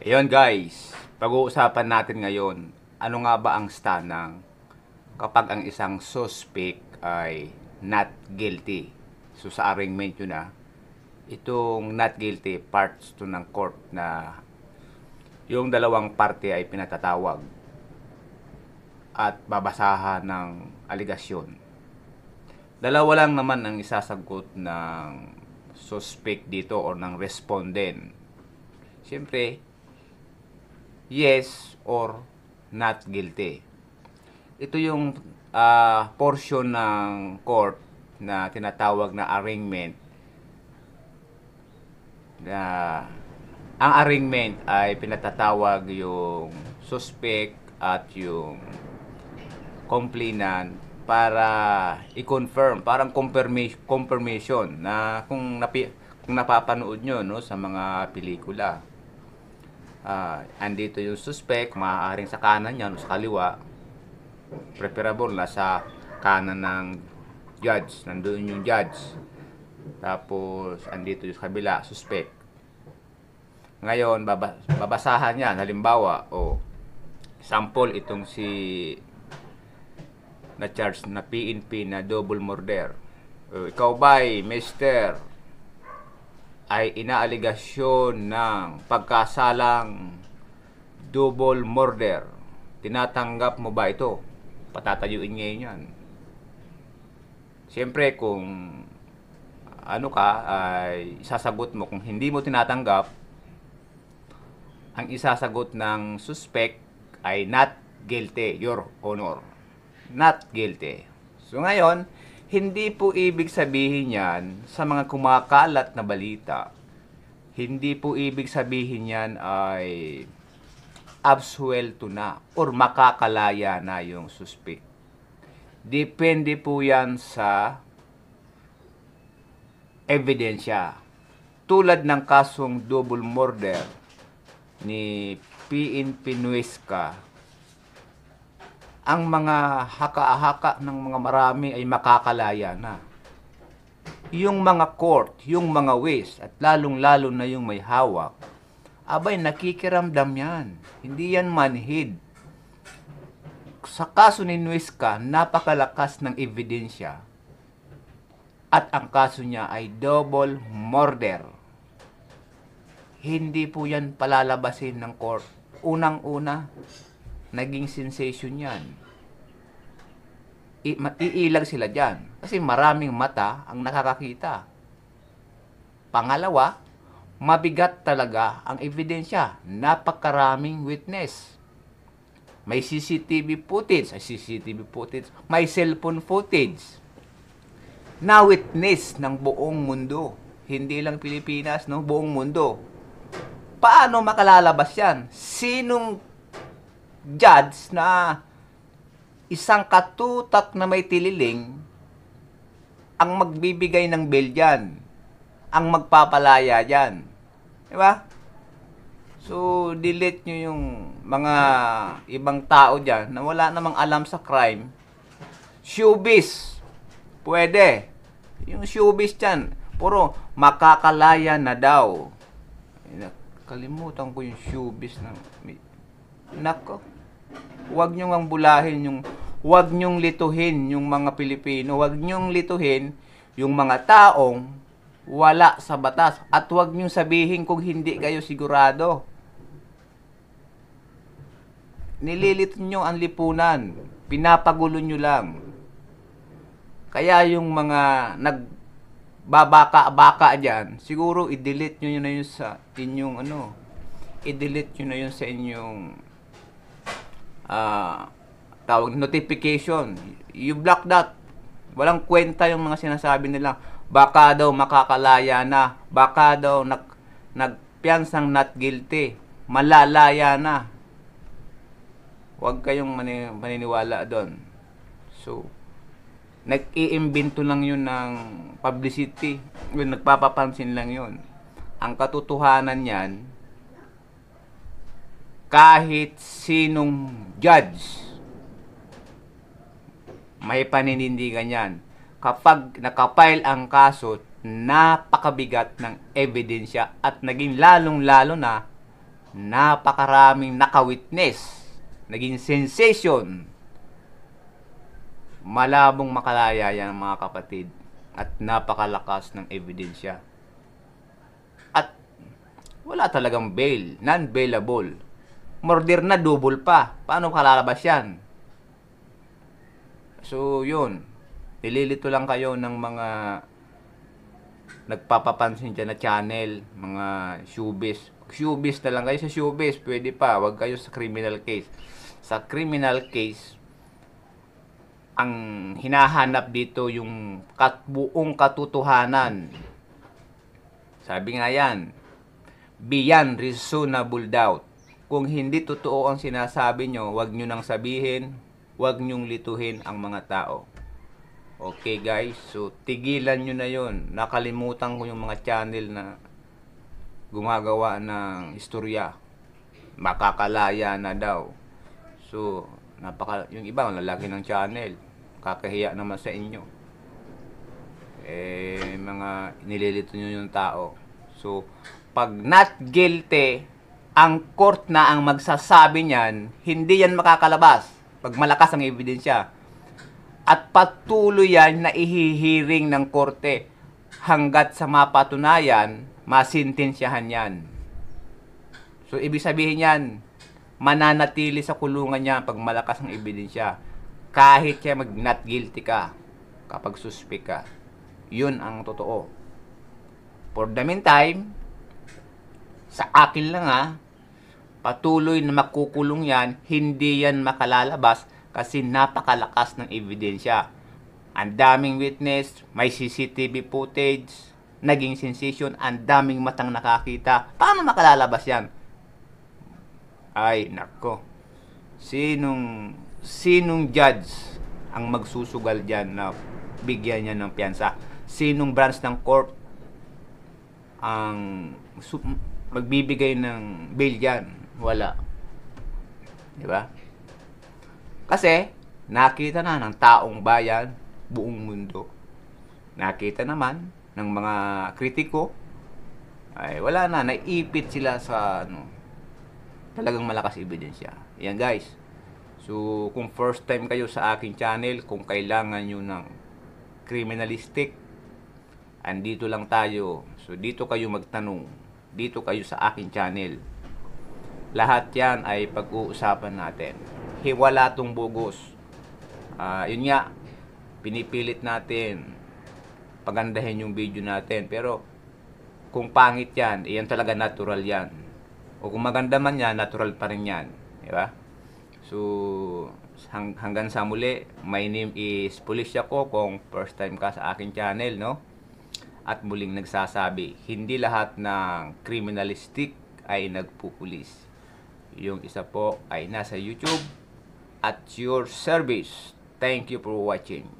Ayun guys, pag-uusapan natin ngayon, ano nga ba ang stanang kapag ang isang suspect ay not guilty. So sa arraignment yun na, itong not guilty parts to ng court na yung dalawang parte ay pinatatawag at babasahan ng aligasyon. Dalawa lang naman ang isasagot ng suspect dito or ng respondent. Siyempre, yes or not guilty. Ito yung uh, portion ng court na tinatawag na arraignment. Na ang arraignment ay pinatatawag yung suspect at yung complainant para i-confirm, parang confirmation, confirmation na kung napi, kung napapanood nyo no sa mga pelikula uh, andito yung suspect, maaaring sa kanan niya o sa kaliwa, preferable na sa kanan ng judge, nandoon yung judge. Tapos, andito yung kabila, suspect. Ngayon, babasahan yan. Halimbawa, o, oh, sample itong si na charge na PNP na double murder. O, oh, ikaw ba, mister? ay inaaligasyon ng pagkasalang double murder. Tinatanggap mo ba ito? Patatayuin niya yan. Siyempre, kung ano ka, ay sasagot mo. Kung hindi mo tinatanggap, ang isasagot ng suspect ay not guilty, your honor. Not guilty. So ngayon, hindi po ibig sabihin yan sa mga kumakalat na balita. Hindi po ibig sabihin yan ay absuelto na or makakalaya na yung suspect. Depende po yan sa ebidensya. Tulad ng kasong double murder ni P.N. Pinuesca ang mga haka-haka ng mga marami ay makakalaya na. Yung mga court, yung mga ways, at lalong-lalo na yung may hawak, abay nakikiramdam yan. Hindi yan manhid. Sa kaso ni Nuesca, napakalakas ng ebidensya. At ang kaso niya ay double murder. Hindi po yan palalabasin ng court. Unang-una, naging sensation yan. I- ma- iilag sila dyan. Kasi maraming mata ang nakakakita. Pangalawa, mabigat talaga ang ebidensya. Napakaraming witness. May CCTV footage, ay CCTV footage, may cellphone footage. Na-witness ng buong mundo. Hindi lang Pilipinas, no? buong mundo. Paano makalalabas yan? Sinong judge na isang katutak na may tililing ang magbibigay ng bail dyan. Ang magpapalaya dyan. Di ba? So, delete nyo yung mga ibang tao dyan na wala namang alam sa crime. Showbiz. Pwede. Yung showbiz dyan, puro makakalaya na daw. Kalimutan ko yung showbiz na... Nako. Huwag nyo ang bulahin yung, huwag nyong lituhin yung mga Pilipino. Huwag nyong lituhin yung mga taong wala sa batas. At huwag nyong sabihin kung hindi kayo sigurado. Nililito nyo ang lipunan. Pinapagulo nyo lang. Kaya yung mga nag babaka-baka dyan, siguro i-delete nyo na yun sa inyong ano, i-delete nyo na yun sa inyong uh, tawag notification. You block that. Walang kwenta yung mga sinasabi nila. Baka daw makakalaya na. Baka daw nag nagpiansang not guilty. Malalaya na. Huwag kayong mani, maniniwala doon. So, nag-iimbento lang yun ng publicity. Yun, nagpapapansin lang yun. Ang katotohanan niyan, kahit sinong judge may paninindigan yan. Kapag nakapile ang kaso, napakabigat ng ebidensya at naging lalong-lalo na napakaraming nakawitness. Naging sensation. Malabong makalaya yan mga kapatid at napakalakas ng ebidensya. At wala talagang bail, non-bailable murder na double pa. Paano kalalabas yan? So, yun. Nililito lang kayo ng mga nagpapapansin dyan na channel, mga showbiz. Showbiz na lang kayo sa showbiz, pwede pa. Huwag kayo sa criminal case. Sa criminal case, ang hinahanap dito yung kat buong katotohanan. Sabi nga yan, beyond reasonable doubt. Kung hindi totoo ang sinasabi nyo, huwag nyo nang sabihin, huwag nyong lituhin ang mga tao. Okay guys, so tigilan nyo na yon. Nakalimutan ko yung mga channel na gumagawa ng istorya. Makakalaya na daw. So, napaka, yung iba, lalaki ng channel. Kakahiya naman sa inyo. Eh, mga nililito nyo yung tao. So, pag not guilty, ang court na ang magsasabi niyan, hindi yan makakalabas pag malakas ang ebidensya. At patuloy yan na ihihiring ng korte hanggat sa mapatunayan, masintensyahan yan. So, ibig sabihin yan, mananatili sa kulungan niya pag malakas ang ebidensya. Kahit siya mag not guilty ka, kapag suspect ka. Yun ang totoo. For the meantime, sa akin lang ha, patuloy na makukulong yan, hindi yan makalalabas kasi napakalakas ng ebidensya. Ang daming witness, may CCTV footage, naging sensation, ang daming matang nakakita. Paano makalalabas yan? Ay, nako. Sinong, sinong judge ang magsusugal dyan na bigyan niya ng piyansa? Sinong branch ng court ang magbibigay ng bail yan. Wala. Di ba? Kasi, nakita na ng taong bayan, buong mundo. Nakita naman ng mga kritiko, ay wala na, naipit sila sa ano, talagang malakas ebidensya. Yan guys. So, kung first time kayo sa aking channel, kung kailangan nyo ng criminalistic, andito lang tayo. So, dito kayo magtanong dito kayo sa akin channel. Lahat yan ay pag-uusapan natin. Hiwala tong bugos. Uh, yun nga, pinipilit natin pagandahin yung video natin. Pero kung pangit yan, iyan talaga natural yan. O kung maganda man yan, natural pa rin yan. Di ba? So, hang hanggang sa muli, my name is Policia Kung First time ka sa akin channel, no? At muling nagsasabi, hindi lahat ng criminalistic ay nagpupulis. Yung isa po ay nasa YouTube at your service. Thank you for watching.